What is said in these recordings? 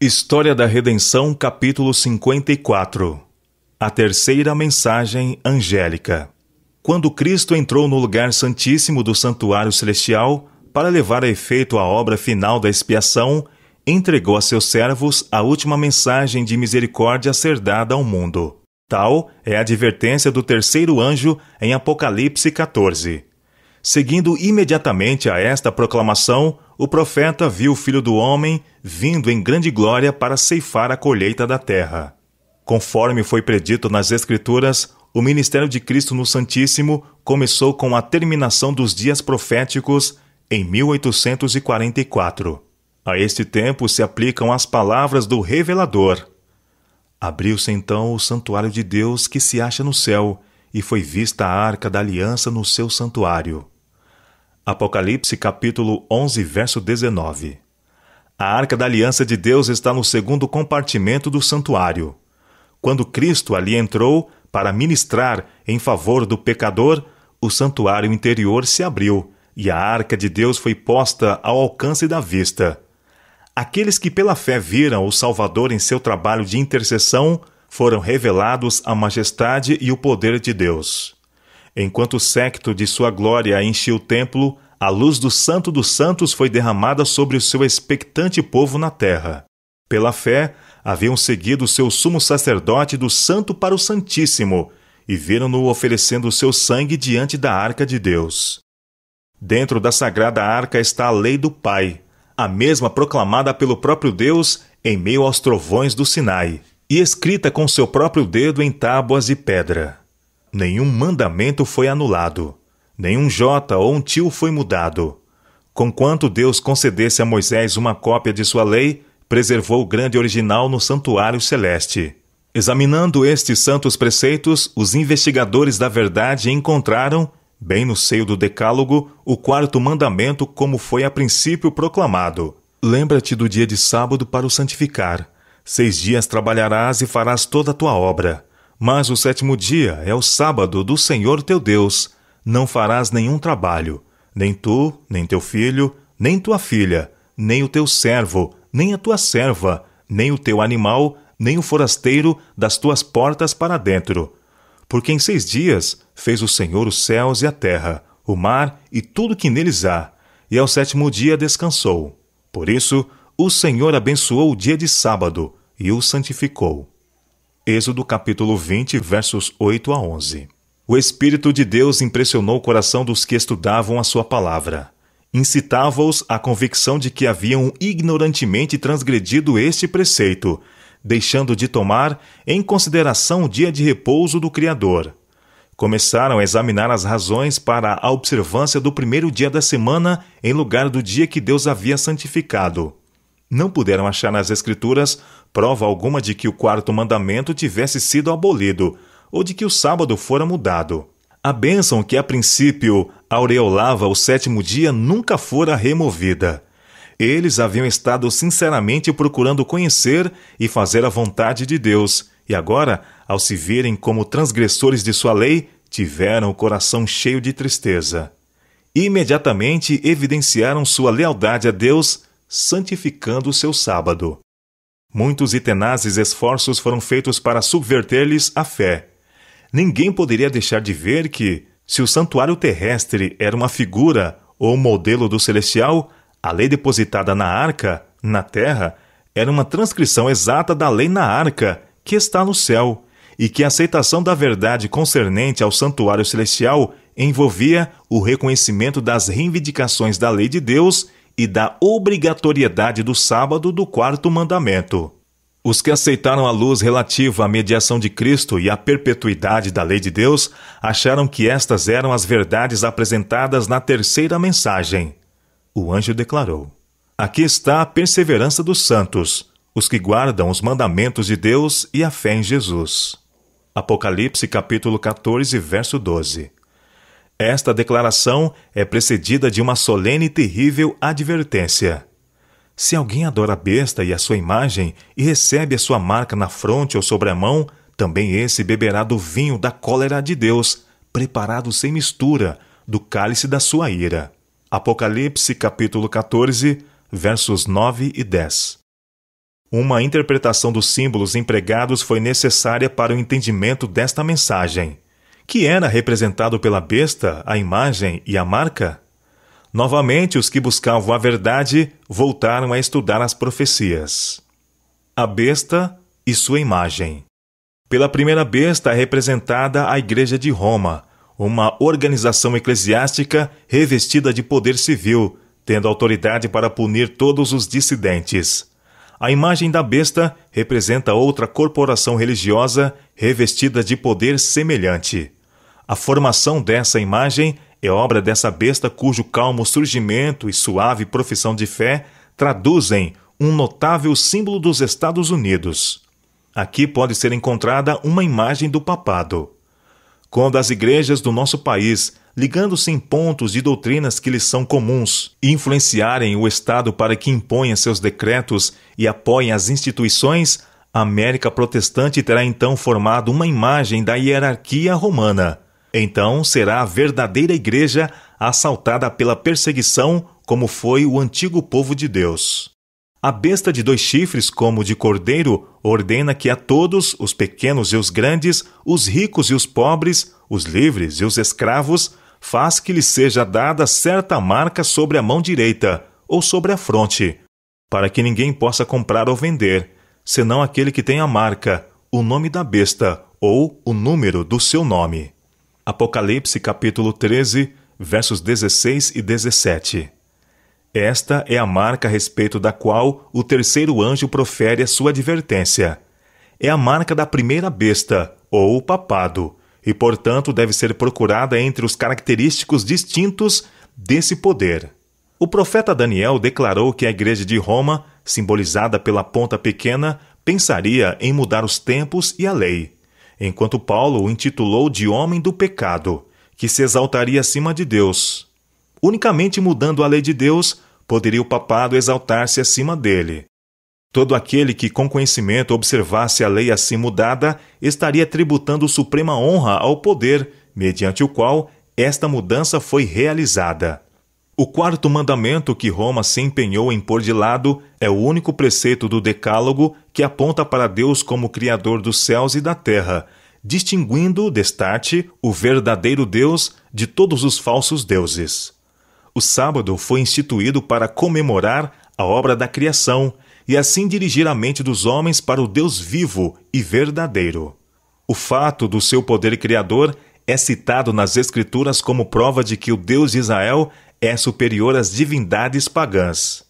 História da Redenção, capítulo 54 A terceira mensagem angélica. Quando Cristo entrou no lugar santíssimo do santuário celestial para levar a efeito a obra final da expiação, entregou a seus servos a última mensagem de misericórdia a ser dada ao mundo. Tal é a advertência do terceiro anjo em Apocalipse 14. Seguindo imediatamente a esta proclamação, o profeta viu o filho do homem vindo em grande glória para ceifar a colheita da terra. Conforme foi predito nas Escrituras, o ministério de Cristo no Santíssimo começou com a terminação dos dias proféticos em 1844. A este tempo se aplicam as palavras do revelador. Abriu-se então o santuário de Deus que se acha no céu, e foi vista a arca da aliança no seu santuário. Apocalipse capítulo 11, verso 19. A arca da aliança de Deus está no segundo compartimento do santuário. Quando Cristo ali entrou para ministrar em favor do pecador, o santuário interior se abriu e a arca de Deus foi posta ao alcance da vista. Aqueles que pela fé viram o Salvador em seu trabalho de intercessão foram revelados a majestade e o poder de Deus. Enquanto o séquito de sua glória enchia o templo, a luz do Santo dos Santos foi derramada sobre o seu expectante povo na terra. Pela fé, haviam seguido seu sumo sacerdote do Santo para o Santíssimo e viram-no oferecendo o seu sangue diante da arca de Deus. Dentro da sagrada arca está a lei do Pai, a mesma proclamada pelo próprio Deus em meio aos trovões do Sinai, e escrita com seu próprio dedo em tábuas de pedra. Nenhum mandamento foi anulado Nenhum J ou um tio foi mudado. Conquanto Deus concedesse a Moisés uma cópia de sua lei, preservou o grande original no santuário celeste. Examinando estes santos preceitos, os investigadores da verdade encontraram, bem no seio do Decálogo, o quarto mandamento como foi a princípio proclamado. Lembra-te do dia de sábado para o santificar. Seis dias trabalharás e farás toda a tua obra. Mas o sétimo dia é o sábado do Senhor teu Deus não farás nenhum trabalho, nem tu, nem teu filho, nem tua filha, nem o teu servo, nem a tua serva, nem o teu animal, nem o forasteiro das tuas portas para dentro. Porque em seis dias fez o Senhor os céus e a terra, o mar e tudo que neles há, e ao sétimo dia descansou. Por isso, o Senhor abençoou o dia de sábado e o santificou. Êxodo capítulo 20, versos 8 a 11. O Espírito de Deus impressionou o coração dos que estudavam a sua palavra. Incitava-os à convicção de que haviam ignorantemente transgredido este preceito, deixando de tomar em consideração o dia de repouso do Criador. Começaram a examinar as razões para a observância do primeiro dia da semana em lugar do dia que Deus havia santificado. Não puderam achar nas Escrituras prova alguma de que o quarto mandamento tivesse sido abolido, ou de que o sábado fora mudado. A bênção que a princípio aureolava o sétimo dia nunca fora removida. Eles haviam estado sinceramente procurando conhecer e fazer a vontade de Deus, e agora, ao se verem como transgressores de sua lei, tiveram o coração cheio de tristeza. Imediatamente evidenciaram sua lealdade a Deus, santificando o seu sábado. Muitos e tenazes esforços foram feitos para subverter-lhes a fé ninguém poderia deixar de ver que, se o santuário terrestre era uma figura ou modelo do celestial, a lei depositada na arca, na terra, era uma transcrição exata da lei na arca, que está no céu, e que a aceitação da verdade concernente ao santuário celestial envolvia o reconhecimento das reivindicações da lei de Deus e da obrigatoriedade do sábado do quarto mandamento. Os que aceitaram a luz relativa à mediação de Cristo e à perpetuidade da lei de Deus acharam que estas eram as verdades apresentadas na terceira mensagem. O anjo declarou: Aqui está a perseverança dos santos, os que guardam os mandamentos de Deus e a fé em Jesus. Apocalipse capítulo 14, verso 12. Esta declaração é precedida de uma solene e terrível advertência. Se alguém adora a besta e a sua imagem e recebe a sua marca na fronte ou sobre a mão, também esse beberá do vinho da cólera de Deus, preparado sem mistura, do cálice da sua ira. Apocalipse capítulo 14, versos 9 e 10. Uma interpretação dos símbolos empregados foi necessária para o entendimento desta mensagem. Que era representado pela besta, a imagem e a marca? Novamente, os que buscavam a verdade voltaram a estudar as profecias. A besta e sua imagem. Pela primeira besta é representada a Igreja de Roma, uma organização eclesiástica revestida de poder civil, tendo autoridade para punir todos os dissidentes. A imagem da besta representa outra corporação religiosa revestida de poder semelhante. A formação dessa imagem é obra dessa besta cujo calmo surgimento e suave profissão de fé traduzem um notável símbolo dos Estados Unidos. Aqui pode ser encontrada uma imagem do papado. Quando as igrejas do nosso país, ligando-se em pontos de doutrinas que lhes são comuns, influenciarem o Estado para que imponha seus decretos e apoiem as instituições, a América protestante terá então formado uma imagem da hierarquia romana então será a verdadeira igreja assaltada pela perseguição, como foi o antigo povo de Deus. A besta de dois chifres, como de cordeiro, ordena que a todos, os pequenos e os grandes, os ricos e os pobres, os livres e os escravos, faz que lhe seja dada certa marca sobre a mão direita ou sobre a fronte, para que ninguém possa comprar ou vender, senão aquele que tem a marca, o nome da besta ou o número do seu nome. Apocalipse capítulo 13, versos 16 e 17. Esta é a marca a respeito da qual o terceiro anjo profere a sua advertência. É a marca da primeira besta, ou papado, e portanto deve ser procurada entre os característicos distintos desse poder. O profeta Daniel declarou que a igreja de Roma, simbolizada pela ponta pequena, pensaria em mudar os tempos e a lei enquanto Paulo o intitulou de homem do pecado, que se exaltaria acima de Deus. Unicamente mudando a lei de Deus, poderia o papado exaltar-se acima dele. Todo aquele que com conhecimento observasse a lei assim mudada estaria tributando suprema honra ao poder mediante o qual esta mudança foi realizada. O quarto mandamento que Roma se empenhou em pôr de lado é o único preceito do Decálogo que aponta para Deus como Criador dos céus e da terra, distinguindo, destarte, o verdadeiro Deus de todos os falsos deuses. O sábado foi instituído para comemorar a obra da criação e assim dirigir a mente dos homens para o Deus vivo e verdadeiro. O fato do seu poder criador é citado nas Escrituras como prova de que o Deus de Israel é superior às divindades pagãs.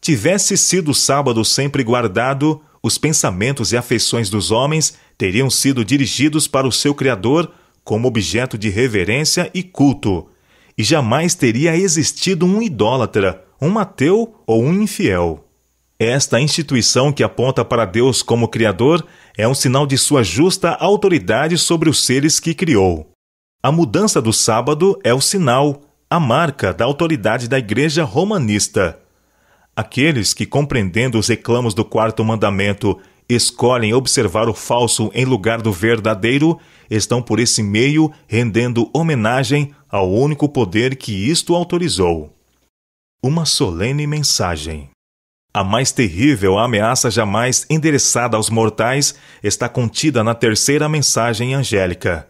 Tivesse sido o sábado sempre guardado, os pensamentos e afeições dos homens teriam sido dirigidos para o seu Criador como objeto de reverência e culto, e jamais teria existido um idólatra, um ateu ou um infiel. Esta instituição que aponta para Deus como Criador é um sinal de sua justa autoridade sobre os seres que criou. A mudança do sábado é o sinal, a marca da autoridade da Igreja Romanista. Aqueles que, compreendendo os reclamos do quarto mandamento, escolhem observar o falso em lugar do verdadeiro, estão por esse meio rendendo homenagem ao único poder que isto autorizou. Uma solene mensagem. A mais terrível ameaça jamais endereçada aos mortais está contida na terceira mensagem angélica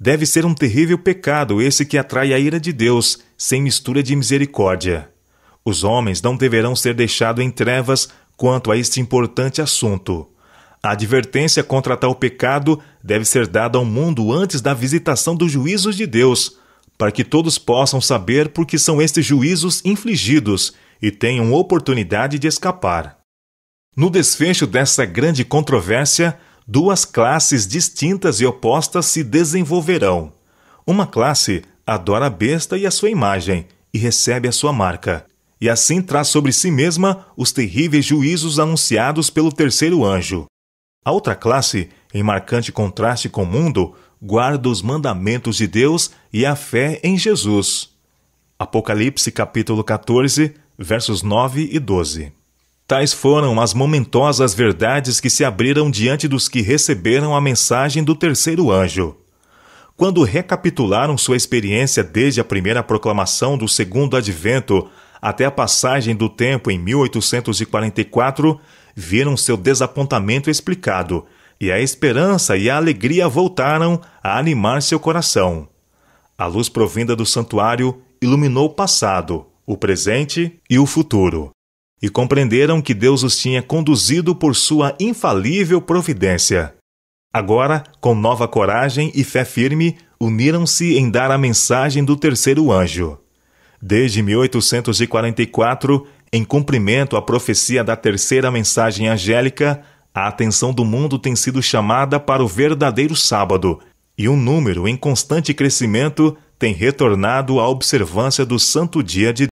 deve ser um terrível pecado esse que atrai a ira de Deus, sem mistura de misericórdia. Os homens não deverão ser deixados em trevas quanto a este importante assunto. A advertência contra tal pecado deve ser dada ao mundo antes da visitação dos juízos de Deus, para que todos possam saber por que são estes juízos infligidos e tenham oportunidade de escapar. No desfecho dessa grande controvérsia, duas classes distintas e opostas se desenvolverão. Uma classe adora a besta e a sua imagem e recebe a sua marca, e assim traz sobre si mesma os terríveis juízos anunciados pelo terceiro anjo. A outra classe, em marcante contraste com o mundo, guarda os mandamentos de Deus e a fé em Jesus. Apocalipse capítulo 14, versos 9 e 12. Tais foram as momentosas verdades que se abriram diante dos que receberam a mensagem do terceiro anjo. Quando recapitularam sua experiência desde a primeira proclamação do segundo advento até a passagem do tempo em 1844, viram seu desapontamento explicado, e a esperança e a alegria voltaram a animar seu coração. A luz provinda do santuário iluminou o passado, o presente e o futuro e compreenderam que Deus os tinha conduzido por sua infalível providência. Agora, com nova coragem e fé firme, uniram-se em dar a mensagem do terceiro anjo. Desde 1844, em cumprimento à profecia da terceira mensagem angélica, a atenção do mundo tem sido chamada para o verdadeiro sábado, e um número em constante crescimento tem retornado à observância do santo dia de